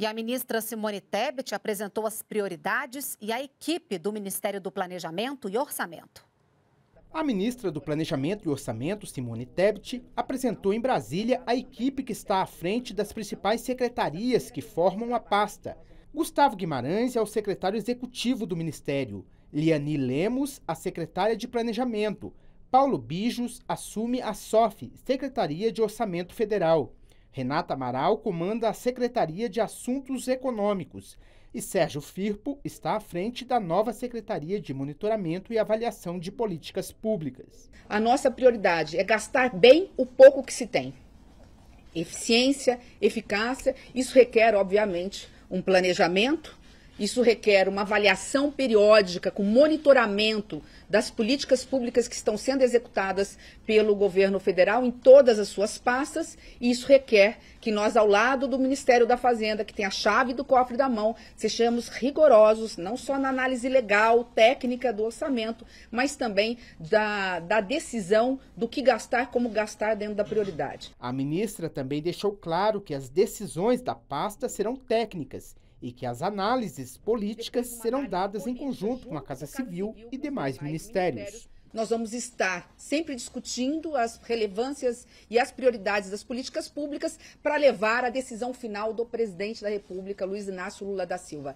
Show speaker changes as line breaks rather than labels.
E a ministra Simone Tebet apresentou as prioridades e a equipe do Ministério do Planejamento e Orçamento.
A ministra do Planejamento e Orçamento, Simone Tebet, apresentou em Brasília a equipe que está à frente das principais secretarias que formam a pasta. Gustavo Guimarães é o secretário executivo do ministério, Liani Lemos, a secretária de Planejamento, Paulo Bijos assume a SOF, Secretaria de Orçamento Federal. Renata Amaral comanda a Secretaria de Assuntos Econômicos e Sérgio Firpo está à frente da nova Secretaria de Monitoramento e Avaliação de Políticas Públicas. A nossa prioridade é
gastar bem o pouco que se tem. Eficiência, eficácia, isso requer, obviamente, um planejamento isso requer uma avaliação periódica com monitoramento das políticas públicas que estão sendo executadas pelo governo federal em todas as suas pastas, e isso requer que nós, ao lado do Ministério da Fazenda, que tem a chave do cofre da mão, sejamos rigorosos, não só na análise legal, técnica do orçamento, mas também da, da decisão do que gastar,
como gastar dentro da prioridade. A ministra também deixou claro que as decisões da pasta serão técnicas e que as análises políticas serão dadas em conjunto com a Casa Civil e demais ministérios. Nós vamos estar sempre discutindo
as relevâncias e as prioridades das políticas públicas para levar à decisão final do presidente da República, Luiz Inácio Lula da Silva.